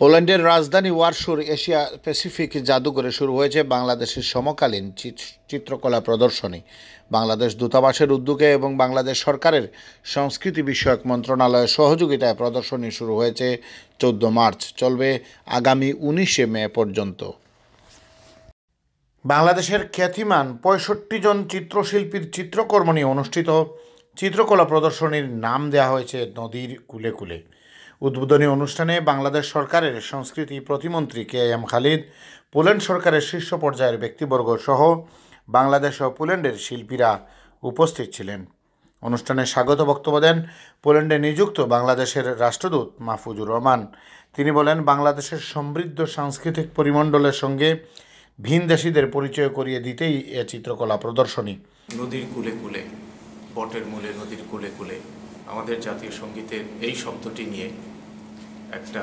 পোল্যান্ডের রাজধানী ওয়ারশোর Asia Pacific জাদুঘরে শুরু হয়েছে বাংলাদেশের সমকালীন চিত্রকলা প্রদর্শনী বাংলাদেশ দূতাবাসের উদ্যোগে এবং বাংলাদেশ সরকারের সংস্কৃতি বিষয়ক মন্ত্রণালয়ের সহযোগিতায় প্রদর্শনী শুরু হয়েছে চৌদ্দ মার্চ চলবে আগামী উনিশে মে পর্যন্ত বাংলাদেশের খ্যাতিমান পঁয়ষট্টি জন চিত্রশিল্পীর চিত্রকর্ম নিয়ে অনুষ্ঠিত চিত্রকলা প্রদর্শনীর নাম দেওয়া হয়েছে নদীর কুলে কুলে উদ্বোধনী অনুষ্ঠানে বাংলাদেশ সরকারের সংস্কৃতি প্রতিমন্ত্রী কে এম খালিদ পোল্যান্ড সরকারের শীর্ষ পর্যায়ের ব্যক্তিবর্গ সহ বাংলাদেশ ও পোল্যান্ডের শিল্পীরা উপস্থিত ছিলেন অনুষ্ঠানে স্বাগত বক্তব্য দেন পোল্যান্ডে নিযুক্ত বাংলাদেশের রাষ্ট্রদূত মাহফুজুর রহমান তিনি বলেন বাংলাদেশের সমৃদ্ধ সাংস্কৃতিক পরিমণ্ডলের সঙ্গে ভিনদেশীদের পরিচয় করিয়ে দিতেই এ চিত্রকলা প্রদর্শনী নদীর কুলে কুলে বটের মূলে নদীর কুলে কুলে আমাদের জাতীয় সঙ্গীতের এই শব্দটি নিয়ে একটা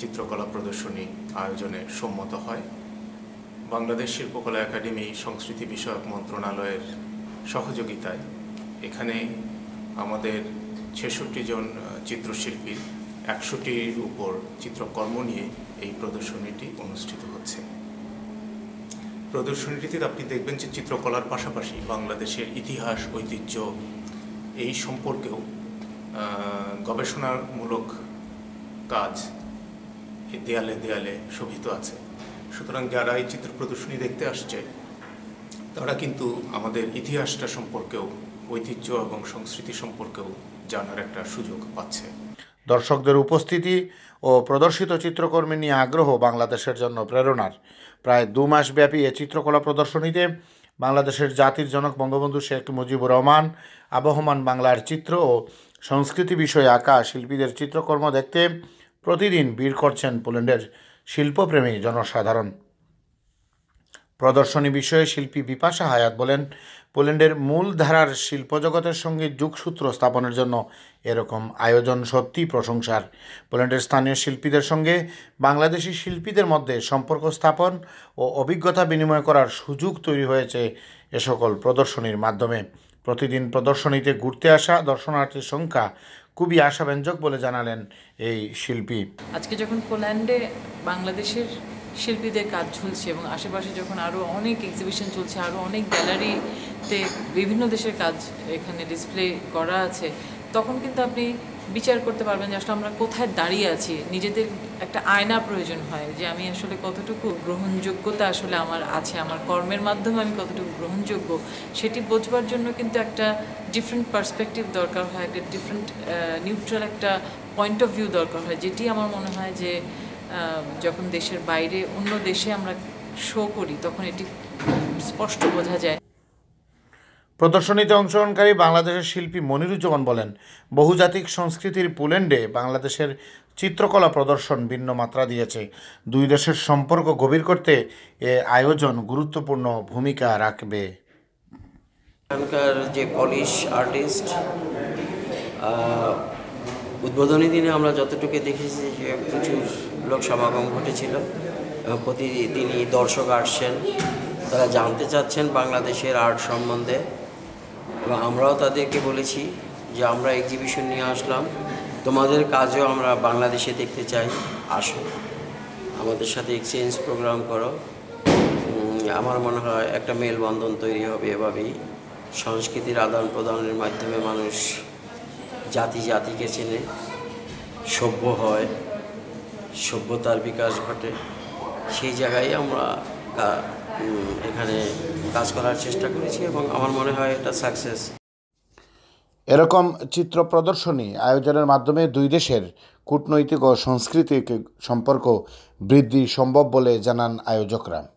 চিত্রকলা প্রদর্শনী আয়োজনে সম্মত হয় বাংলাদেশ শিল্পকলা একাডেমি সংস্কৃতি বিষয়ক মন্ত্রণালয়ের সহযোগিতায় এখানে আমাদের ছেষট্টি জন চিত্রশিল্পীর একশোটির উপর চিত্রকর্ম নিয়ে এই প্রদর্শনীটি অনুষ্ঠিত হচ্ছে প্রদর্শনীটিতে আপনি দেখবেন যে চিত্রকলার পাশাপাশি বাংলাদেশের ইতিহাস ঐতিহ্য এই সম্পর্কেও গবেষণামূলক কাজ এই দেয়ালে দেয়ালে শোভিত আছে সুতরাং যারা এই চিত্র প্রদর্শনী দেখতে আসছে তারা কিন্তু আমাদের ইতিহাসটা সম্পর্কেও ঐতিহ্য এবং সংস্কৃতি সম্পর্কেও জানার একটা সুযোগ পাচ্ছে দর্শকদের উপস্থিতি ও প্রদর্শিত চিত্রকর্মী নিয়ে আগ্রহ বাংলাদেশের জন্য প্রেরণার প্রায় দু মাস ব্যাপী এ চিত্রকলা প্রদর্শনীতে বাংলাদেশের জাতির জনক বঙ্গবন্ধু শেখ মুজিবুর রহমান আবহমান বাংলার চিত্র ও সংস্কৃতি বিষয়ে আঁকা শিল্পীদের চিত্রকর্ম দেখতে প্রতিদিন ভিড় করছেন পোল্যান্ডের শিল্পপ্রেমী জনসাধারণ প্রদর্শনী বিষয়ে শিল্পী বিপাশা হায়াত বলেন পোল্যান্ডের মূল ধারার শিল্পজগতের সঙ্গে যুগসূত্র স্থাপনের জন্য এরকম আয়োজন সত্যি প্রশংসার পোল্যান্ডের স্থানীয় শিল্পীদের সঙ্গে বাংলাদেশি শিল্পীদের মধ্যে সম্পর্ক স্থাপন ও অভিজ্ঞতা বিনিময় করার সুযোগ তৈরি হয়েছে এ সকল প্রদর্শনীর মাধ্যমে প্রতিদিন প্রদর্শনীতে ঘুরতে আসা দর্শনার্থীর সংখ্যা খুবই আশাব্যঞ্জক বলে জানালেন এই শিল্পী আজকে যখন পোল্যান্ডে বাংলাদেশের শিল্পীদের কাজ ঝুলছে এবং আশেপাশে যখন আরও অনেক এক্সিবিশন চলছে আরও অনেক গ্যালারিতে বিভিন্ন দেশের কাজ এখানে ডিসপ্লে করা আছে তখন কিন্তু আপনি বিচার করতে পারবেন যে আসলে আমরা কোথায় দাঁড়িয়ে আছি নিজেদের একটা আয়না প্রয়োজন হয় যে আমি আসলে কতটুকু গ্রহণযোগ্যতা আসলে আমার আছে আমার কর্মের মাধ্যমে আমি কতটুকু গ্রহণযোগ্য সেটি বোঝবার জন্য কিন্তু একটা ডিফারেন্ট পার্সপেক্টিভ দরকার হয় একটা ডিফারেন্ট নিউট্রাল একটা পয়েন্ট অফ ভিউ দরকার হয় যেটি আমার মনে হয় যে যখন দেশের বাইরে অন্য দেশে আমরা শো করি তখন এটি স্পষ্ট বোঝা যায় প্রদর্শনীতে অংশগ্রহণকারী বাংলাদেশের শিল্পী মনিরুজ্জামান বলেন বহুজাতিক সংস্কৃতির পোল্যান্ডে বাংলাদেশের চিত্রকলা প্রদর্শন ভিন্ন মাত্রা দিয়েছে দুই দেশের সম্পর্ক গভীর করতে এ আয়োজন গুরুত্বপূর্ণ ভূমিকা রাখবে এখানকার যে পলিশ আর্টিস্ট উদ্বোধনী দিনে আমরা যতটুকু দেখেছি যে প্রচুর লোক সমাগম ঘটেছিল প্রতিদিনই দর্শক আসছেন তারা জানতে চাচ্ছেন বাংলাদেশের আর্ট সম্বন্ধে এবং আমরাও তাদেরকে বলেছি যে আমরা এক্সিবিশন নিয়ে আসলাম তোমাদের কাজও আমরা বাংলাদেশে দেখতে চাই আসো আমাদের সাথে এক্সচেঞ্জ প্রোগ্রাম করো আমার মনে হয় একটা মেলবন্ধন তৈরি হবে এভাবেই সংস্কৃতির আদান প্রদানের মাধ্যমে মানুষ জাতি জাতিকে চেনে সভ্য হয় সভ্যতার বিকাশ ঘটে সেই জায়গায় আমরা এখানে কাজ করার চেষ্টা করেছি এবং আমার মনে হয় এটা সাকসেস এরকম চিত্র প্রদর্শনী আয়োজনের মাধ্যমে দুই দেশের কূটনৈতিক ও সাংস্কৃতিক সম্পর্ক বৃদ্ধি সম্ভব বলে জানান আয়োজকরা